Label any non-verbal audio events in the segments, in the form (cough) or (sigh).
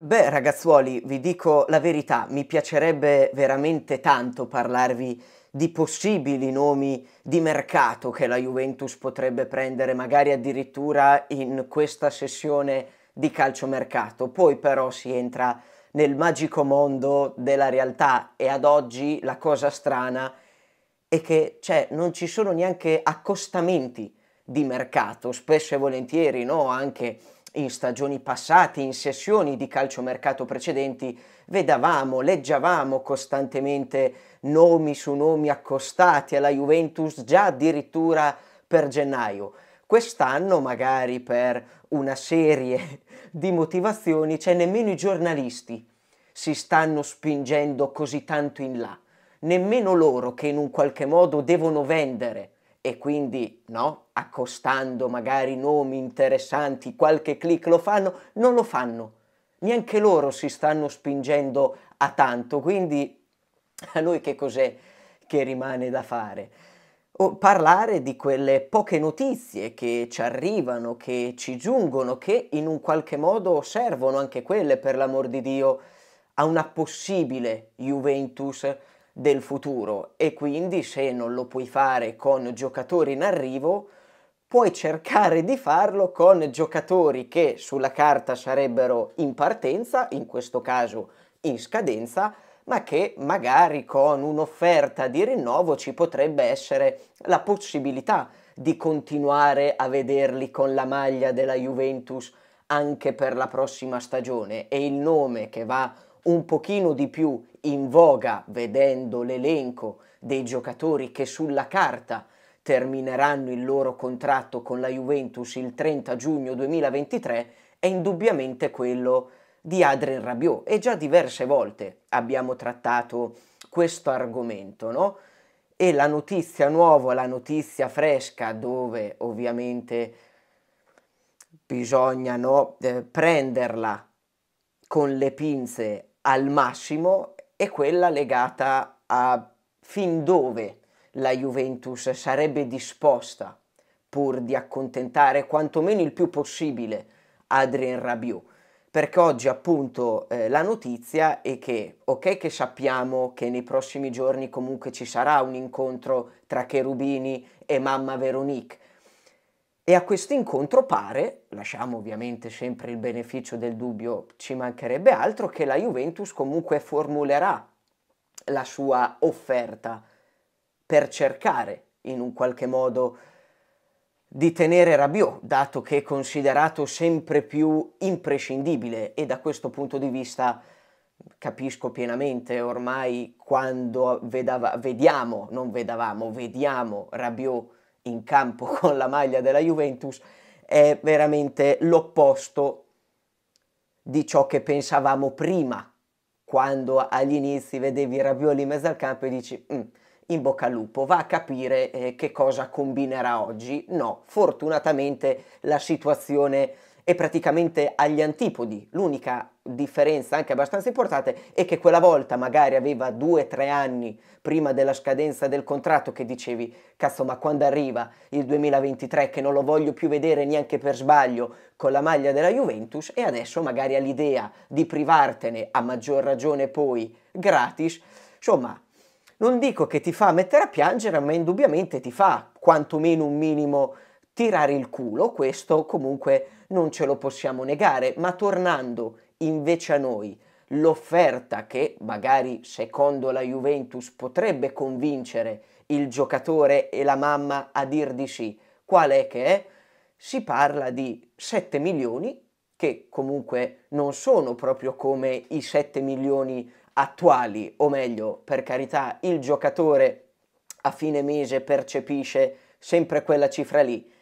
Beh, ragazzuoli, vi dico la verità, mi piacerebbe veramente tanto parlarvi di possibili nomi di mercato che la Juventus potrebbe prendere, magari addirittura in questa sessione di calciomercato. Poi però si entra nel magico mondo della realtà e ad oggi la cosa strana è che cioè, non ci sono neanche accostamenti di mercato, spesso e volentieri, no? Anche in stagioni passate, in sessioni di calciomercato precedenti, vedavamo, leggiavamo costantemente nomi su nomi accostati alla Juventus già addirittura per gennaio. Quest'anno, magari per una serie (laughs) di motivazioni, c'è nemmeno i giornalisti si stanno spingendo così tanto in là. Nemmeno loro che in un qualche modo devono vendere e quindi no, accostando magari nomi interessanti, qualche click lo fanno, non lo fanno. Neanche loro si stanno spingendo a tanto, quindi (laughs) a noi che cos'è che rimane da fare? O parlare di quelle poche notizie che ci arrivano, che ci giungono, che in un qualche modo servono anche quelle, per l'amor di Dio, a una possibile Juventus del futuro e quindi se non lo puoi fare con giocatori in arrivo, puoi cercare di farlo con giocatori che sulla carta sarebbero in partenza, in questo caso in scadenza, ma che magari con un'offerta di rinnovo ci potrebbe essere la possibilità di continuare a vederli con la maglia della Juventus anche per la prossima stagione e il nome che va un pochino di più in voga vedendo l'elenco dei giocatori che sulla carta termineranno il loro contratto con la Juventus il 30 giugno 2023 è indubbiamente quello di Adrien Rabiot e già diverse volte abbiamo trattato questo argomento, no? E la notizia nuova, la notizia fresca dove ovviamente bisogna no, eh, prenderla con le pinze al massimo è quella legata a fin dove la Juventus sarebbe disposta pur di accontentare quantomeno il più possibile Adrien Rabiot. Perché oggi appunto eh, la notizia è che, ok che sappiamo che nei prossimi giorni comunque ci sarà un incontro tra Cherubini e mamma Veronique, e a questo incontro pare, lasciamo ovviamente sempre il beneficio del dubbio, ci mancherebbe altro, che la Juventus comunque formulerà la sua offerta per cercare in un qualche modo di tenere Rabiot, dato che è considerato sempre più imprescindibile e da questo punto di vista capisco pienamente ormai quando vedava, vediamo, non vedavamo, vediamo Rabiot in campo (laughs) con la maglia della Juventus è veramente l'opposto di ciò che pensavamo prima, quando agli inizi vedevi Ravioli in mezzo al campo e dici mm, in bocca al lupo, va a capire eh, che cosa combinerà oggi. No, fortunatamente la situazione è è praticamente agli antipodi. L'unica differenza anche abbastanza importante è che quella volta magari aveva due o tre anni prima della scadenza del contratto che dicevi cazzo ma quando arriva il 2023 che non lo voglio più vedere neanche per sbaglio con la maglia della Juventus e adesso magari ha l'idea di privartene a maggior ragione poi gratis insomma non dico che ti fa mettere a piangere ma indubbiamente ti fa quantomeno un minimo tirare il culo, questo comunque non ce lo possiamo negare, ma tornando invece a noi, l'offerta che magari secondo la Juventus potrebbe convincere il giocatore e la mamma a dir di sì, qual è che è? Si parla di 7 milioni, che comunque non sono proprio come i 7 milioni attuali, o meglio, per carità, il giocatore a fine mese percepisce sempre quella cifra lì,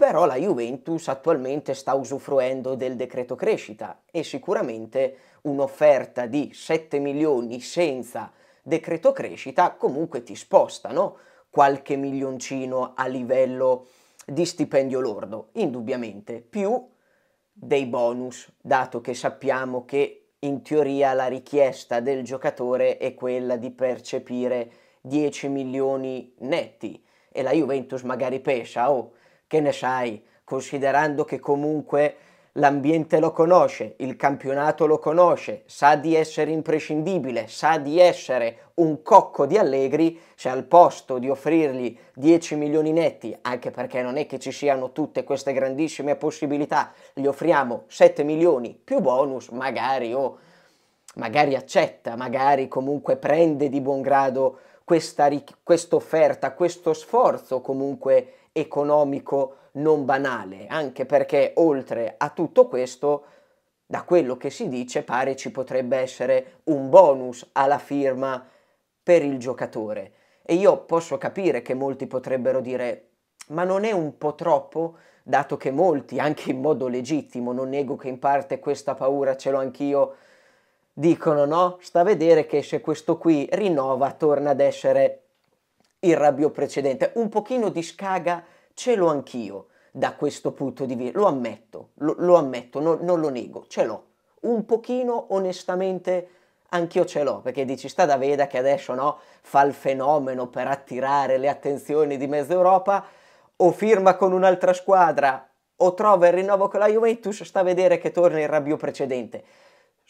però la Juventus attualmente sta usufruendo del decreto crescita e sicuramente un'offerta di 7 milioni senza decreto crescita comunque ti sposta no? qualche milioncino a livello di stipendio lordo, indubbiamente, più dei bonus, dato che sappiamo che in teoria la richiesta del giocatore è quella di percepire 10 milioni netti e la Juventus magari pesa, oh, che ne sai, considerando che comunque l'ambiente lo conosce, il campionato lo conosce, sa di essere imprescindibile, sa di essere un cocco di Allegri, se al posto di offrirgli 10 milioni netti, anche perché non è che ci siano tutte queste grandissime possibilità, gli offriamo 7 milioni più bonus, magari o oh, magari accetta, magari comunque prende di buon grado questa offerta, questo sforzo comunque economico non banale, anche perché oltre a tutto questo, da quello che si dice, pare ci potrebbe essere un bonus alla firma per il giocatore. E io posso capire che molti potrebbero dire, ma non è un po' troppo? Dato che molti, anche in modo legittimo, non nego che in parte questa paura ce l'ho anch'io, dicono no, sta a vedere che se questo qui rinnova torna ad essere il rabbio precedente. Un pochino di scaga ce l'ho anch'io da questo punto di vista, lo ammetto, lo, lo ammetto, no, non lo nego, ce l'ho. Un pochino onestamente anch'io ce l'ho, perché dici sta da Veda che adesso no, fa il fenomeno per attirare le attenzioni di mezza Europa, o firma con un'altra squadra, o trova il rinnovo con la Juventus, sta a vedere che torna il rabbio precedente.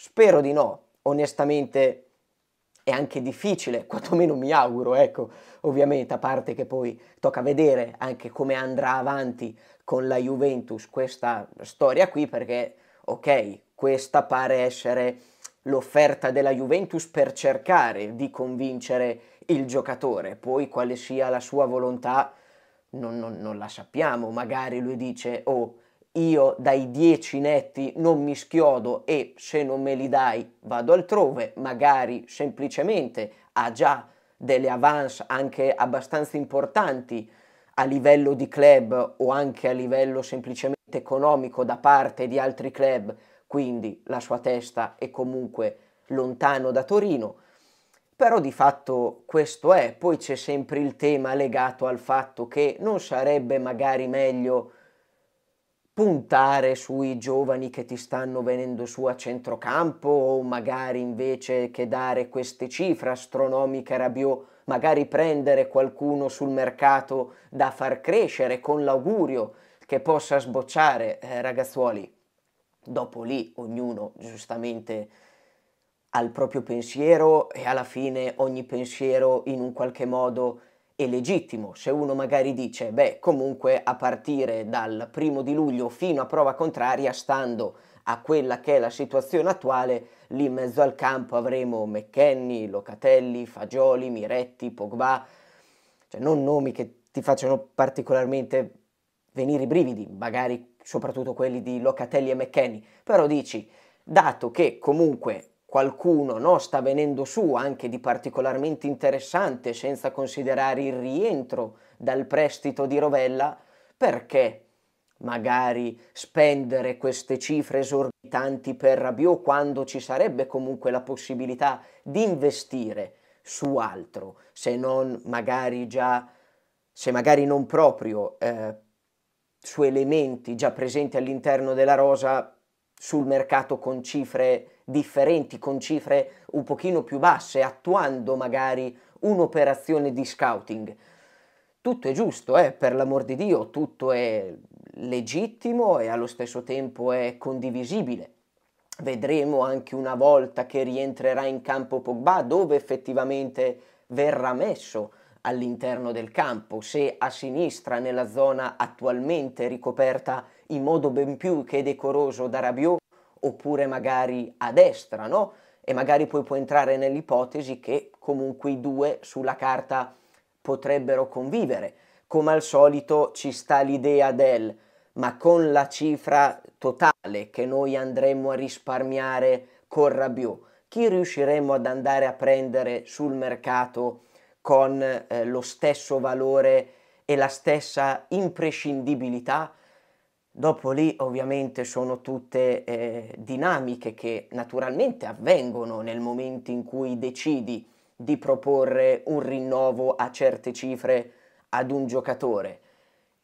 Spero di no, onestamente è anche difficile, (laughs) quantomeno mi auguro, ecco, ovviamente, a parte che poi tocca vedere anche come andrà avanti con la Juventus questa storia qui, perché, ok, questa pare essere l'offerta della Juventus per cercare di convincere il giocatore, poi quale sia la sua volontà non, non, non la sappiamo, magari lui dice, oh, io dai 10 netti non mi schiodo e se non me li dai vado altrove, magari semplicemente ha già delle avance anche abbastanza importanti a livello di club o anche a livello semplicemente economico da parte di altri club, quindi la sua testa è comunque lontano da Torino. Però di fatto questo è, poi c'è sempre il tema legato al fatto che non sarebbe magari meglio puntare sui giovani che ti stanno venendo su a centrocampo o magari invece che dare queste cifre astronomiche Rabiot, magari prendere qualcuno sul mercato da far crescere con l'augurio che possa sbocciare, eh, ragazzuoli. Dopo lì ognuno giustamente ha il proprio pensiero e alla fine ogni pensiero in un qualche modo è legittimo se uno magari dice, beh, comunque a partire dal primo di luglio fino a prova contraria, stando a quella che è la situazione attuale, lì in mezzo al campo avremo McKenny, Locatelli, Fagioli, Miretti, Pogba, cioè non nomi che ti facciano particolarmente venire i brividi, magari soprattutto quelli di Locatelli e McKenny, però dici, dato che comunque qualcuno no, sta venendo su anche di particolarmente interessante senza considerare il rientro dal prestito di Rovella, perché magari spendere queste cifre esorbitanti per Rabiot quando ci sarebbe comunque la possibilità di investire su altro, se non magari già, se magari non proprio eh, su elementi già presenti all'interno della rosa sul mercato con cifre differenti, con cifre un pochino più basse, attuando magari un'operazione di scouting. Tutto è giusto, eh, per l'amor di Dio, tutto è legittimo e allo stesso tempo è condivisibile. Vedremo anche una volta che rientrerà in campo Pogba dove effettivamente verrà messo all'interno del campo, se a sinistra nella zona attualmente ricoperta in modo ben più che decoroso da Rabiot oppure magari a destra, no? E magari poi può entrare nell'ipotesi che comunque i due sulla carta potrebbero convivere. Come al solito ci sta l'idea del ma con la cifra totale che noi andremo a risparmiare con Rabiot, chi riusciremo ad andare a prendere sul mercato con eh, lo stesso valore e la stessa imprescindibilità? Dopo lì ovviamente sono tutte eh, dinamiche che naturalmente avvengono nel momento in cui decidi di proporre un rinnovo a certe cifre ad un giocatore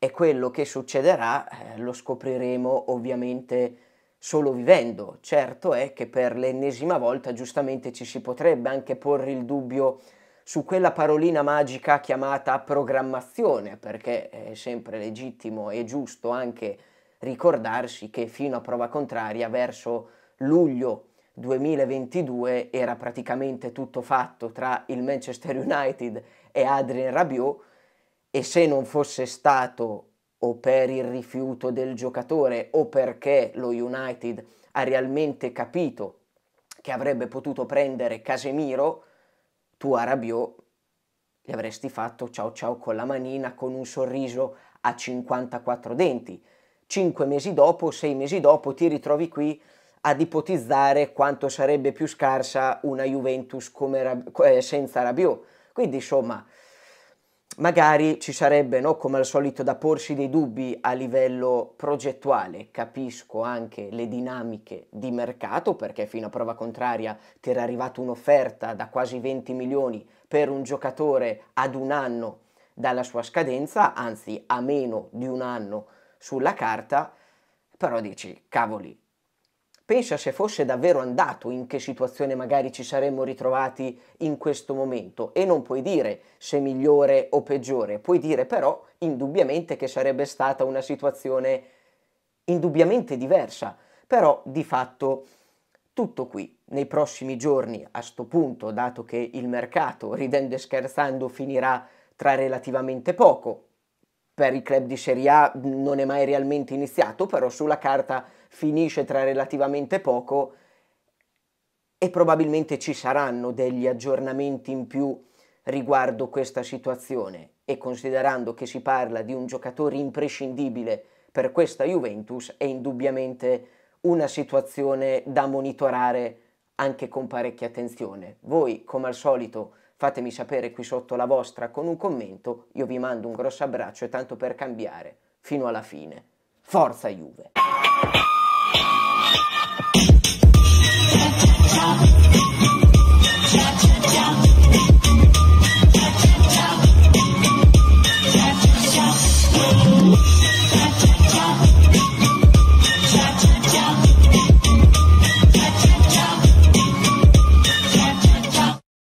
e quello che succederà eh, lo scopriremo ovviamente solo vivendo. Certo è che per l'ennesima volta giustamente ci si potrebbe anche porre il dubbio su quella parolina magica chiamata programmazione, perché è sempre legittimo e giusto anche ricordarsi che fino a prova contraria verso luglio 2022 era praticamente tutto fatto tra il Manchester United e Adrien Rabiot e se non fosse stato o per il rifiuto del giocatore o perché lo United ha realmente capito che avrebbe potuto prendere Casemiro, tu a Rabiot gli avresti fatto ciao ciao con la manina con un sorriso a 54 denti cinque mesi dopo, sei mesi dopo ti ritrovi qui ad ipotizzare quanto sarebbe più scarsa una Juventus come, eh, senza Rabiot. Quindi insomma, magari ci sarebbe, no, come al solito, da porsi dei dubbi a livello progettuale. Capisco anche le dinamiche di mercato, perché fino a prova contraria ti era arrivata un'offerta da quasi 20 milioni per un giocatore ad un anno dalla sua scadenza, anzi a meno di un anno sulla carta, però dici, cavoli, pensa se fosse davvero andato, in che situazione magari ci saremmo ritrovati in questo momento e non puoi dire se migliore o peggiore, puoi dire però indubbiamente che sarebbe stata una situazione indubbiamente diversa, però di fatto tutto qui. Nei prossimi giorni, a sto punto, dato che il mercato, ridendo e scherzando, finirà tra relativamente poco, per i club di Serie A non è mai realmente iniziato, però sulla carta finisce tra relativamente poco e probabilmente ci saranno degli aggiornamenti in più riguardo questa situazione e considerando che si parla di un giocatore imprescindibile per questa Juventus è indubbiamente una situazione da monitorare anche con parecchia attenzione. Voi come al solito Fatemi sapere qui sotto la vostra con un commento, io vi mando un grosso abbraccio e tanto per cambiare, fino alla fine. Forza Juve!